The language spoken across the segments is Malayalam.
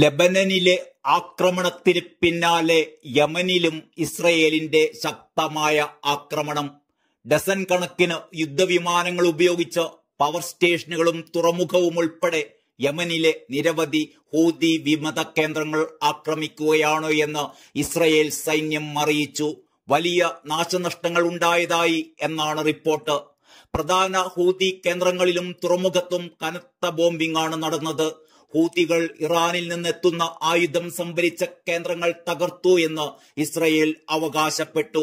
ലബനനിലെ ആക്രമണത്തിന് പിന്നാലെ യമനിലും ഇസ്രയേലിന്റെ ശക്തമായ ആക്രമണം ഡസൻ കണക്കിന് യുദ്ധവിമാനങ്ങൾ ഉപയോഗിച്ച് പവർ സ്റ്റേഷനുകളും തുറമുഖവും ഉൾപ്പെടെ യമനിലെ നിരവധി ഹൂതി വിമത കേന്ദ്രങ്ങൾ ആക്രമിക്കുകയാണ് എന്ന് ഇസ്രയേൽ സൈന്യം അറിയിച്ചു വലിയ നാശനഷ്ടങ്ങൾ ഉണ്ടായതായി എന്നാണ് റിപ്പോർട്ട് പ്രധാന ഹൂതി കേന്ദ്രങ്ങളിലും തുറമുഖത്തും കനത്ത ബോംബിംഗാണ് നടന്നത് ഹൂത്തികൾ ഇറാനിൽ നിന്നെത്തുന്ന ആയുധം സംഭരിച്ച കേന്ദ്രങ്ങൾ തകർത്തു എന്ന് ഇസ്രയേൽ അവകാശപ്പെട്ടു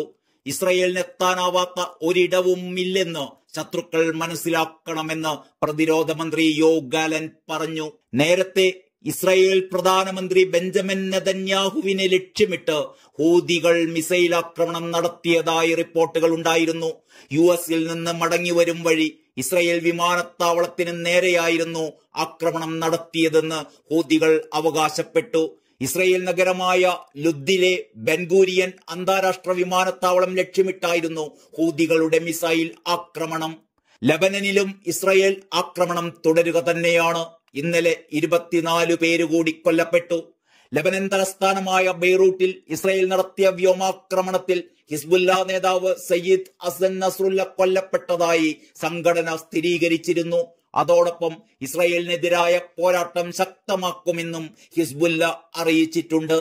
ഇസ്രയേലിനെത്താനാവാത്ത ഒരിടവും ഇല്ലെന്ന് ശത്രുക്കൾ മനസ്സിലാക്കണമെന്ന് പ്രതിരോധ മന്ത്രി യോ ഗാലൻ പറഞ്ഞു നേരത്തെ ഇസ്രയേൽ പ്രധാനമന്ത്രി ബെഞ്ചമിൻ നെതന്യാഹുവിനെ ലക്ഷ്യമിട്ട് ഹൂതികൾ മിസൈൽ ആക്രമണം നടത്തിയതായി റിപ്പോർട്ടുകൾ ഉണ്ടായിരുന്നു യു എസിൽ നിന്ന് മടങ്ങിവരും വഴി ഇസ്രയേൽ വിമാനത്താവളത്തിന് നേരെയായിരുന്നു ആക്രമണം നടത്തിയതെന്ന് ഹൂതികൾ അവകാശപ്പെട്ടു ഇസ്രയേൽ നഗരമായ ലുദ്ദിലെ ബെൻഗൂരിയൻ അന്താരാഷ്ട്ര വിമാനത്താവളം ലക്ഷ്യമിട്ടായിരുന്നു ഹൂതികളുടെ മിസൈൽ ആക്രമണം ലബനനിലും ഇസ്രയേൽ ആക്രമണം തുടരുക തന്നെയാണ് ഇന്നലെ ഇരുപത്തിനാല് പേര് കൂടി കൊല്ലപ്പെട്ടു ലബനൻ തലസ്ഥാനമായ ബെയ്റൂട്ടിൽ ഇസ്രയേൽ നടത്തിയ വ്യോമാക്രമണത്തിൽ ഹിസ്ബുല്ല നേതാവ് സയ്യിദ് അസൻ നസ്രുല്ല കൊല്ലപ്പെട്ടതായി സംഘടന സ്ഥിരീകരിച്ചിരുന്നു അതോടൊപ്പം ഇസ്രയേലിനെതിരായ പോരാട്ടം ശക്തമാക്കുമെന്നും ഹിസ്ബുല്ല അറിയിച്ചിട്ടുണ്ട്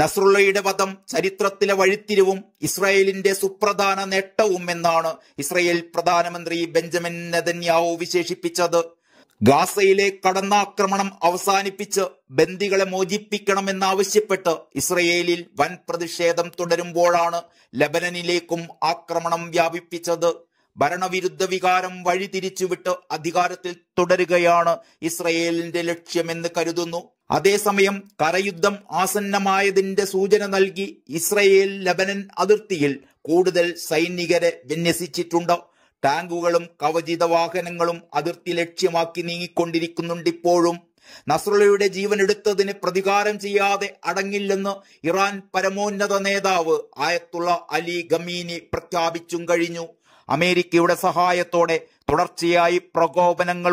നസ്രുള്ളയുടെ വധം ചരിത്രത്തിലെ വഴിത്തിരിവും ഇസ്രായേലിന്റെ സുപ്രധാന നേട്ടവും എന്നാണ് ഇസ്രായേൽ പ്രധാനമന്ത്രി ബെഞ്ചമിൻ നെതന്യാവു വിശേഷിപ്പിച്ചത് ഗാസയിലെ കടന്നാക്രമണം അവസാനിപ്പിച്ച് ബന്ദികളെ മോചിപ്പിക്കണമെന്നാവശ്യപ്പെട്ട് ഇസ്രയേലിൽ വൻ പ്രതിഷേധം തുടരുമ്പോഴാണ് ലബനനിലേക്കും ആക്രമണം വ്യാപിപ്പിച്ചത് ഭരണവിരുദ്ധ വികാരം വഴിതിരിച്ചുവിട്ട് അധികാരത്തിൽ തുടരുകയാണ് ഇസ്രയേലിന്റെ ലക്ഷ്യമെന്ന് കരുതുന്നു അതേസമയം കരയുദ്ധം ആസന്നമായതിന്റെ സൂചന നൽകി ഇസ്രയേൽ ലബനൻ അതിർത്തിയിൽ കൂടുതൽ സൈനികരെ വിന്യസിച്ചിട്ടുണ്ട് ടാങ്കുകളും കവചിത വാഹനങ്ങളും അതിർത്തി ലക്ഷ്യമാക്കി നീങ്ങിക്കൊണ്ടിരിക്കുന്നുണ്ടിപ്പോഴും ജീവൻ ജീവനെടുത്തതിന് പ്രതികാരം ചെയ്യാതെ അടങ്ങില്ലെന്ന് ഇറാൻ പരമോന്നത നേതാവ് ആയത്തുള്ള അലി ഗമീനി പ്രഖ്യാപിച്ചും കഴിഞ്ഞു അമേരിക്കയുടെ സഹായത്തോടെ തുടർച്ചയായി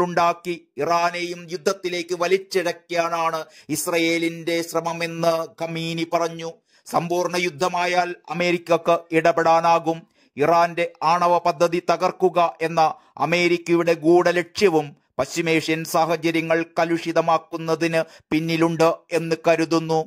ഉണ്ടാക്കി ഇറാനെയും യുദ്ധത്തിലേക്ക് വലിച്ചിഴക്കാനാണ് ഇസ്രയേലിന്റെ ശ്രമമെന്ന് ഖമീനി പറഞ്ഞു സമ്പൂർണ്ണ യുദ്ധമായാൽ അമേരിക്കക്ക് ഇടപെടാനാകും ഇറാന്റെ ആണവ പദ്ധതി തകർക്കുക എന്ന അമേരിക്കയുടെ ഗൂഢലക്ഷ്യവും പശ്ചിമേഷ്യൻ സാഹചര്യങ്ങൾ കലുഷിതമാക്കുന്നതിന് പിന്നിലുണ്ട് എന്ന് കരുതുന്നു